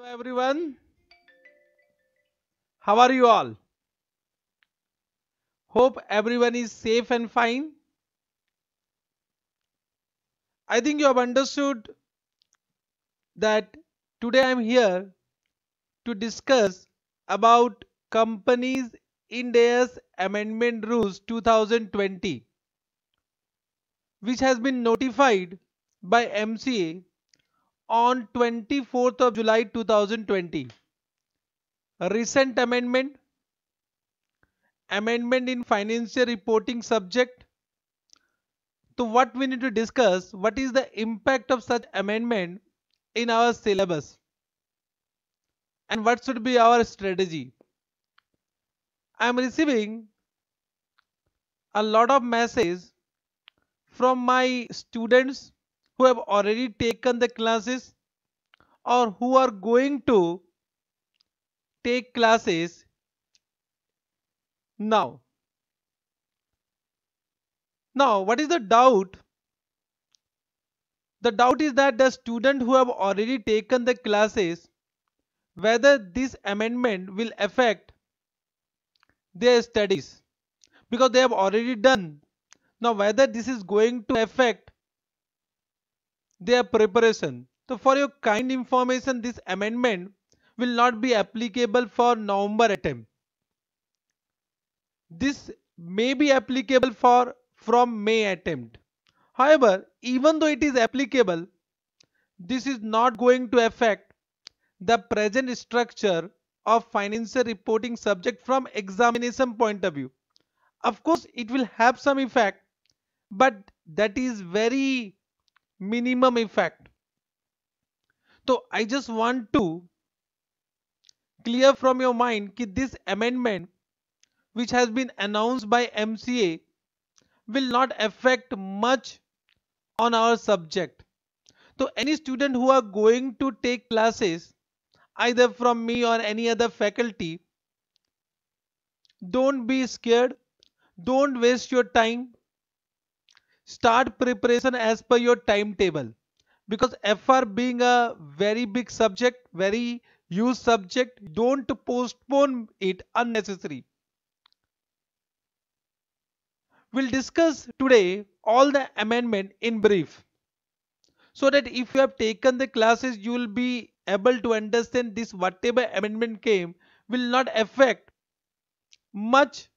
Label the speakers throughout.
Speaker 1: Hello everyone. How are you all? Hope everyone is safe and fine. I think you have understood that today I am here to discuss about companies India's amendment rules 2020 which has been notified by MCA on 24th of July 2020. A recent amendment, amendment in financial reporting subject. So what we need to discuss, what is the impact of such amendment in our syllabus and what should be our strategy. I am receiving a lot of messages from my students who have already taken the classes or who are going to take classes now. Now, what is the doubt? The doubt is that the student who have already taken the classes, whether this amendment will affect their studies because they have already done. Now, whether this is going to affect their preparation. So for your kind information, this amendment will not be applicable for November attempt. This may be applicable for from May attempt. However, even though it is applicable, this is not going to affect the present structure of financial reporting subject from examination point of view. Of course, it will have some effect, but that is very minimum effect. So I just want to clear from your mind that this amendment which has been announced by MCA will not affect much on our subject. So any student who are going to take classes either from me or any other faculty don't be scared don't waste your time start preparation as per your timetable because FR being a very big subject, very used subject, don't postpone it unnecessary. We'll discuss today all the amendment in brief so that if you have taken the classes you will be able to understand this whatever amendment came will not affect much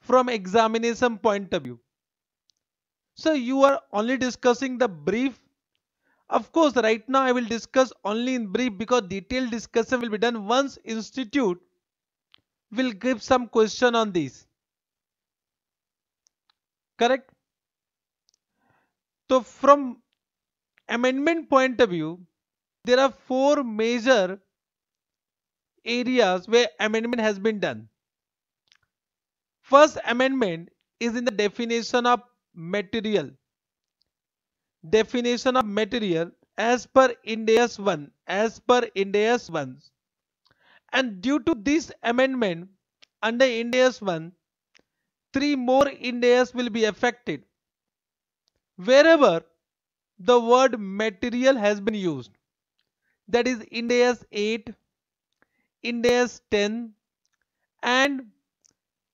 Speaker 1: from examination point of view. So you are only discussing the brief. Of course, right now I will discuss only in brief because detailed discussion will be done once institute will give some question on this. Correct? So from amendment point of view, there are four major areas where amendment has been done. First amendment is in the definition of material. Definition of material as per India's 1 as per India's 1 and due to this amendment under India's 1 three more Indias will be affected wherever the word material has been used that is India's 8 India's 10 and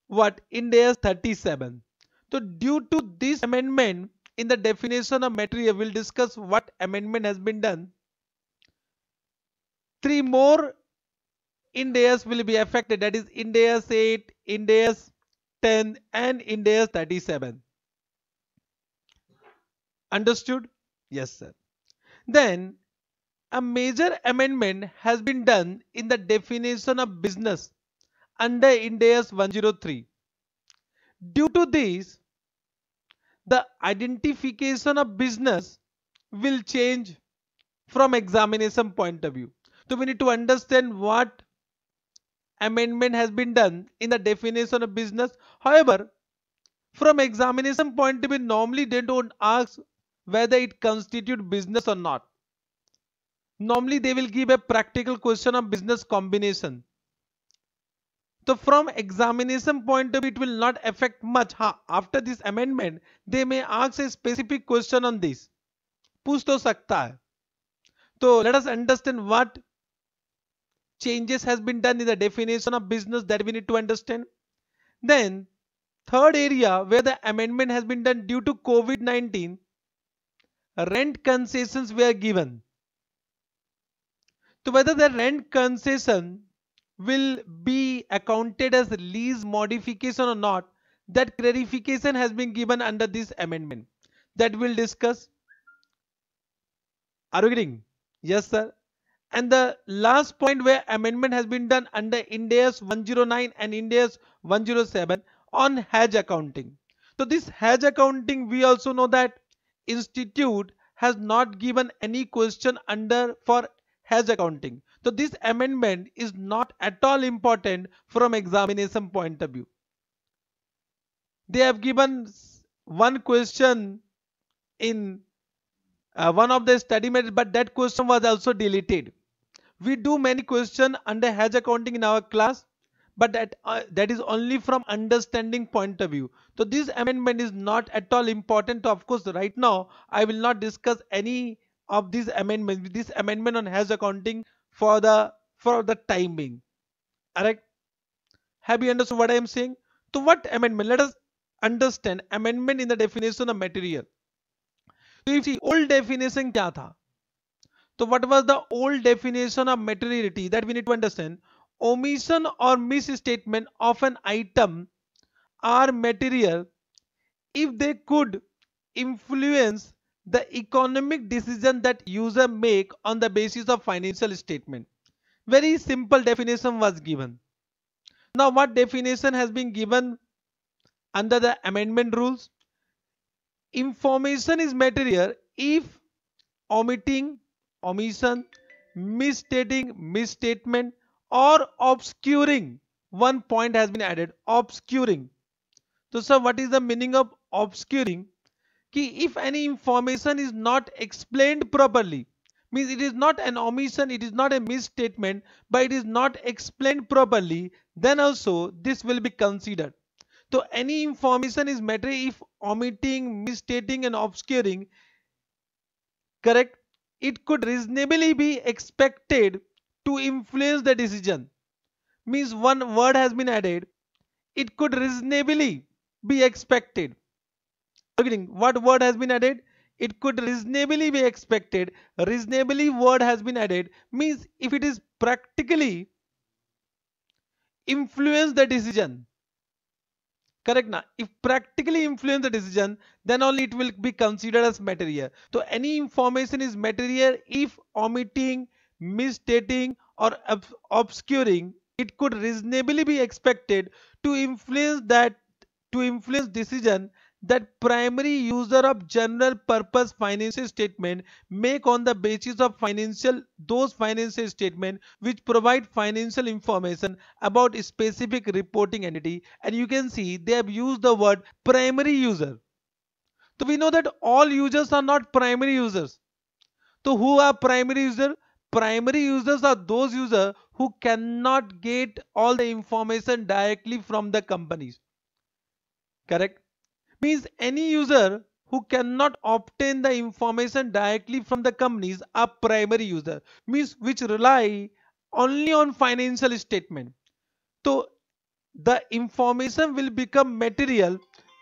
Speaker 1: what India's 37 so due to this amendment in the definition of material, we'll discuss what amendment has been done. Three more Indias will be affected. That is Indias 8, Indias 10 and Indias 37. Understood? Yes, sir. Then a major amendment has been done in the definition of business under Indias 103. Due to this, the identification of business will change from examination point of view. So we need to understand what amendment has been done in the definition of business. However, from examination point of view, normally they don't ask whether it constitutes business or not. Normally they will give a practical question of business combination so from examination point of view, it will not affect much. Ha, after this amendment, they may ask a specific question on this. Push तो सकता So let us understand what changes has been done in the definition of business that we need to understand. Then third area where the amendment has been done due to COVID-19, rent concessions were given. So whether the rent concession will be accounted as lease modification or not that clarification has been given under this amendment that we'll discuss are you getting? yes sir and the last point where amendment has been done under India's 109 and India's 107 on hedge accounting so this hedge accounting we also know that institute has not given any question under for hedge accounting so this amendment is not at all important from examination point of view. They have given one question in uh, one of the study materials, but that question was also deleted. We do many questions under hedge accounting in our class, but that uh, that is only from understanding point of view. So this amendment is not at all important. Of course, right now I will not discuss any of these amendments. This amendment on hedge accounting for the for the time being. Alright. Have you understood what I am saying? So what amendment? Let us understand amendment in the definition of material. So if the old definition kya tha? So what was the old definition of materiality that we need to understand? Omission or misstatement of an item are material if they could influence the economic decision that user make on the basis of financial statement. Very simple definition was given. Now what definition has been given under the amendment rules? Information is material if omitting, omission, misstating, misstatement or obscuring. One point has been added, obscuring. So sir, what is the meaning of obscuring? if any information is not explained properly, means it is not an omission, it is not a misstatement, but it is not explained properly, then also this will be considered. So any information is matter if omitting, misstating and obscuring, correct? It could reasonably be expected to influence the decision. Means one word has been added. It could reasonably be expected targeting what word has been added it could reasonably be expected reasonably word has been added means if it is practically influence the decision correct na if practically influence the decision then only it will be considered as material so any information is material if omitting misstating or obscuring it could reasonably be expected to influence that to influence decision that primary user of general purpose financial statement make on the basis of financial those financial statement which provide financial information about specific reporting entity and you can see they have used the word primary user so we know that all users are not primary users so who are primary user primary users are those users who cannot get all the information directly from the companies correct means any user who cannot obtain the information directly from the companies are primary user means which rely only on financial statement so the information will become material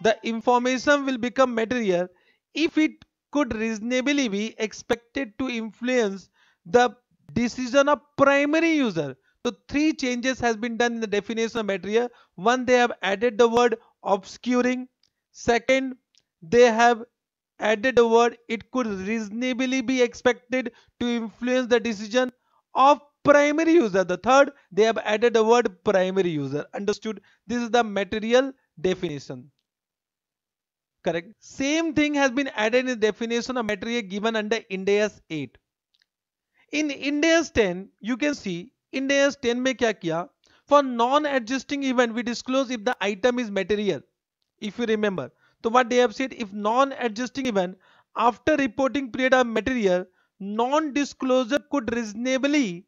Speaker 1: the information will become material if it could reasonably be expected to influence the decision of primary user so three changes has been done in the definition of material one they have added the word obscuring Second, they have added the word it could reasonably be expected to influence the decision of primary user. The third, they have added the word primary user. Understood? This is the material definition. Correct. Same thing has been added in the definition of material given under Indias 8. In Indias 10, you can see Indias 10 Me kya किया? For non-adjusting event, we disclose if the item is material if you remember. So what they have said if non-adjusting event after reporting period of material non-disclosure could reasonably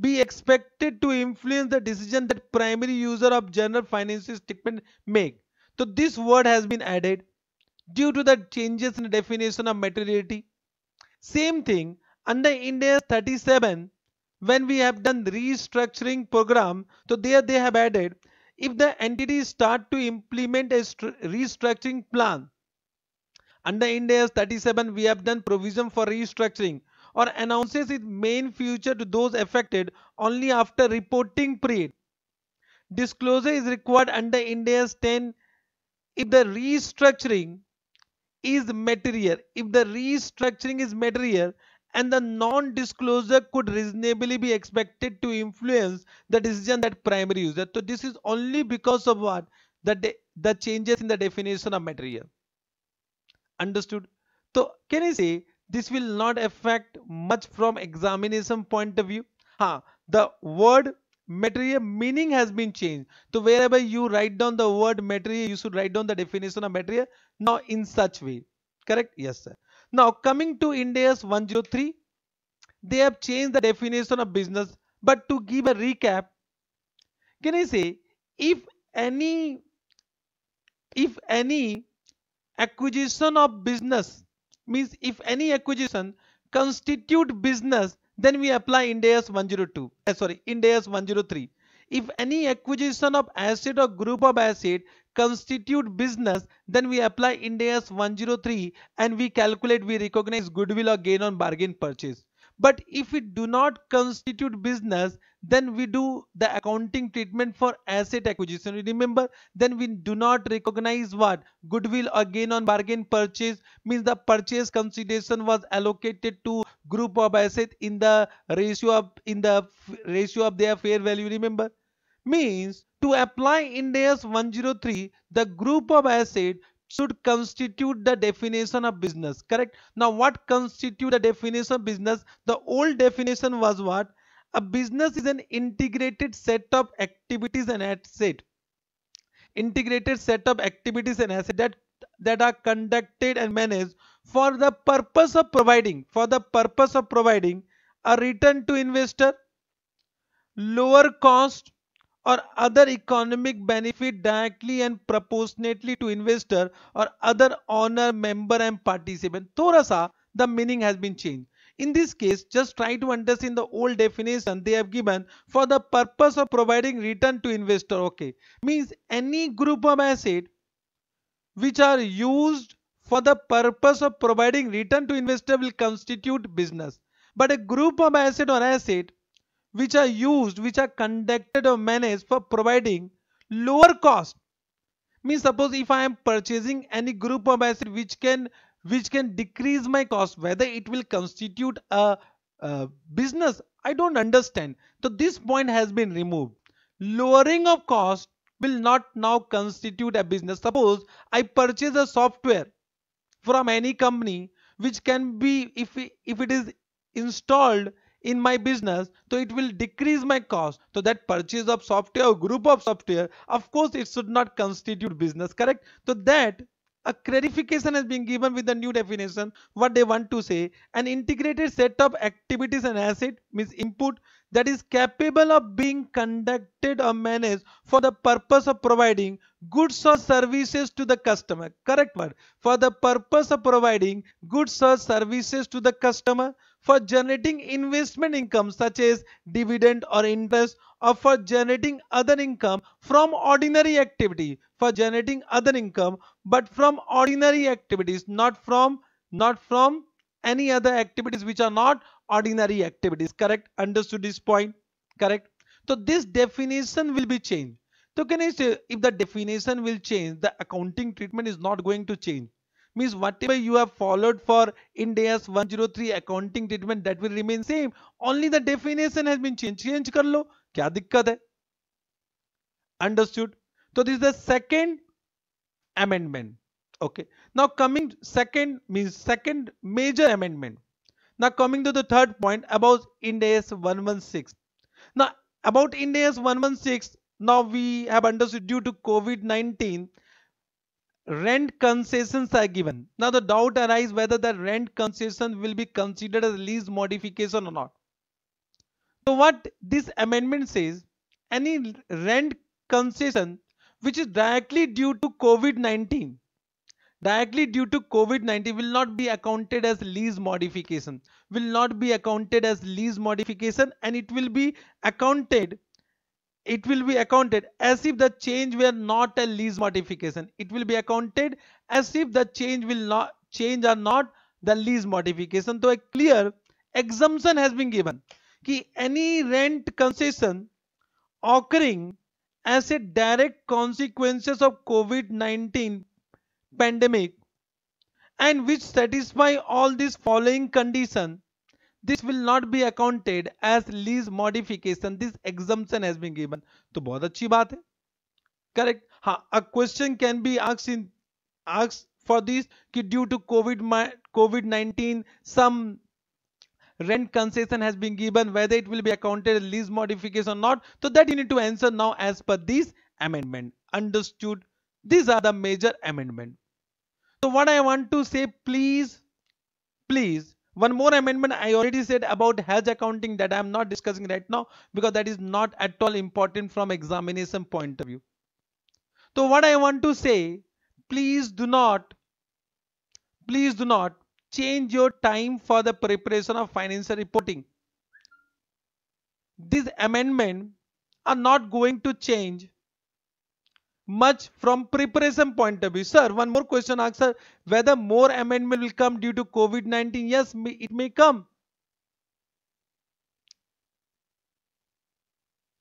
Speaker 1: be expected to influence the decision that primary user of general financial statement make. So this word has been added due to the changes in the definition of materiality. Same thing under India 37 when we have done restructuring program so there they have added if the entity start to implement a restructuring plan, under Ind AS 37 we have done provision for restructuring or announces its main future to those affected only after reporting period. Disclosure is required under Ind AS 10 if the restructuring is material. If the restructuring is material, and the non-disclosure could reasonably be expected to influence the decision that primary user. So this is only because of what? The, the changes in the definition of material. Understood? So can I say this will not affect much from examination point of view? Huh? the word material meaning has been changed. So wherever you write down the word material, you should write down the definition of material. Now in such way. Correct? Yes, sir. Now coming to India's 103, they have changed the definition of business. But to give a recap, can I say if any if any acquisition of business means if any acquisition constitute business then we apply India's 102 uh, eh, sorry India's 103 if any acquisition of asset or group of asset constitute business, then we apply India's 103 and we calculate, we recognize goodwill or gain on bargain purchase. But if it do not constitute business, then we do the accounting treatment for asset acquisition. Remember, then we do not recognize what? Goodwill or gain on bargain purchase means the purchase consideration was allocated to group of asset in the ratio of in the ratio of their fair value. Remember, means to apply Ind AS 103, the group of asset should constitute the definition of business. Correct? Now what constitute the definition of business? The old definition was what? A business is an integrated set of activities and asset. Integrated set of activities and asset that, that are conducted and managed for the purpose of providing, for the purpose of providing a return to investor, lower cost or other economic benefit directly and proportionately to investor or other owner member and participant thoda the meaning has been changed in this case just try to understand the old definition they have given for the purpose of providing return to investor okay means any group of asset which are used for the purpose of providing return to investor will constitute business but a group of asset or asset which are used, which are conducted or managed for providing lower cost. Means suppose if I am purchasing any group of asset which can which can decrease my cost, whether it will constitute a, a business, I don't understand. So this point has been removed. Lowering of cost will not now constitute a business. Suppose I purchase a software from any company which can be if if it is installed in my business so it will decrease my cost so that purchase of software or group of software of course it should not constitute business correct so that a clarification has been given with the new definition what they want to say an integrated set of activities and asset means input that is capable of being conducted or managed for the purpose of providing goods or services to the customer correct word for the purpose of providing goods or services to the customer for generating investment income such as dividend or interest or for generating other income from ordinary activity for generating other income but from ordinary activities not from not from any other activities which are not ordinary activities correct understood this point correct so this definition will be changed so can I say if the definition will change the accounting treatment is not going to change means whatever you have followed for India's 103 accounting treatment that will remain same only the definition has been changed change kar kya dikkat hai understood so this is the second amendment okay now coming second means second major amendment now coming to the third point about India's 116 now about India's 116 now we have understood due to COVID-19 rent concessions are given. Now the doubt arises whether the rent concession will be considered as lease modification or not. So what this amendment says, any rent concession which is directly due to COVID-19, directly due to COVID-19 will not be accounted as lease modification, will not be accounted as lease modification and it will be accounted it will be accounted as if the change were not a lease modification. It will be accounted as if the change will not change or not the lease modification. So a clear exemption has been given. Ki any rent concession occurring as a direct consequences of COVID-19 pandemic and which satisfy all these following condition this will not be accounted as lease modification this exemption has been given to बहुत अच्छी बात है correct हाँ a question can be asked in asked for this 19 some rent concession has been given whether it will be accounted as lease modification or not so that you need to answer now as per this amendment understood these are the major amendment so what i want to say please please one more amendment I already said about hedge accounting that I'm not discussing right now because that is not at all important from examination point of view. So what I want to say, please do not, please do not change your time for the preparation of financial reporting. This amendment are not going to change much from preparation point of view. Sir, one more question asked, sir. Whether more amendment will come due to COVID-19? Yes, it may come.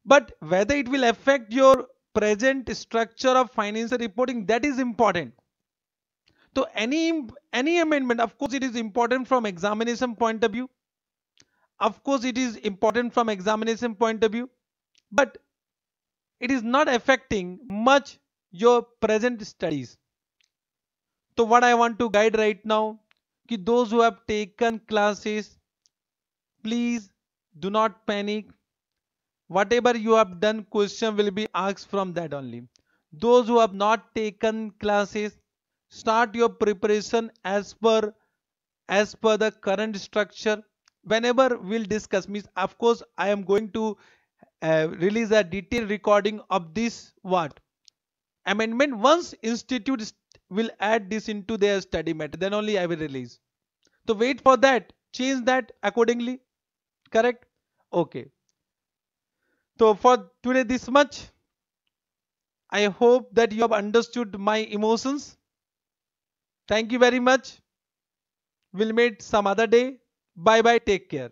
Speaker 1: But whether it will affect your present structure of financial reporting, that is important. So any, any amendment, of course, it is important from examination point of view. Of course, it is important from examination point of view. But it is not affecting much your present studies. So what I want to guide right now, ki those who have taken classes, please do not panic. Whatever you have done, question will be asked from that only. Those who have not taken classes, start your preparation as per as per the current structure whenever we'll discuss means of course i am going to uh, release a detailed recording of this what amendment once institute will add this into their study matter then only i will release so wait for that change that accordingly correct okay so for today this much i hope that you have understood my emotions thank you very much we'll meet some other day bye bye take care